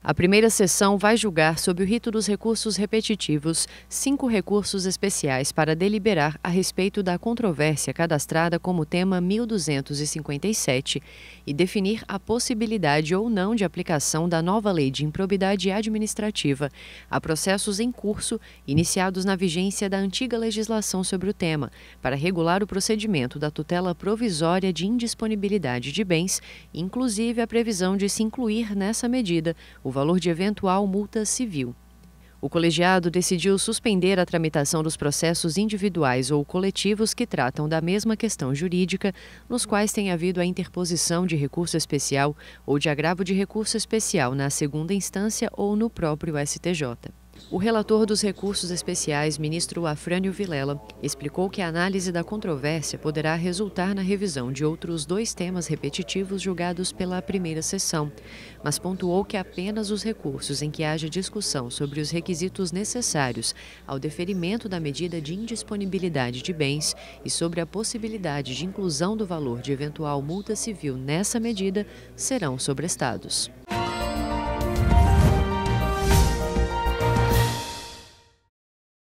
A primeira sessão vai julgar sobre o rito dos recursos repetitivos cinco recursos especiais para deliberar a respeito da controvérsia cadastrada como tema 1257 e definir a possibilidade ou não de aplicação da nova lei de improbidade administrativa a processos em curso iniciados na vigência da antiga legislação sobre o tema, para regular o procedimento da tutela provisória de indisponibilidade de bens, inclusive a previsão de se incluir nessa medida o valor de eventual multa civil. O colegiado decidiu suspender a tramitação dos processos individuais ou coletivos que tratam da mesma questão jurídica, nos quais tem havido a interposição de recurso especial ou de agravo de recurso especial na segunda instância ou no próprio STJ. O relator dos recursos especiais, ministro Afrânio Vilela, explicou que a análise da controvérsia poderá resultar na revisão de outros dois temas repetitivos julgados pela primeira sessão, mas pontuou que apenas os recursos em que haja discussão sobre os requisitos necessários ao deferimento da medida de indisponibilidade de bens e sobre a possibilidade de inclusão do valor de eventual multa civil nessa medida serão sobrestados.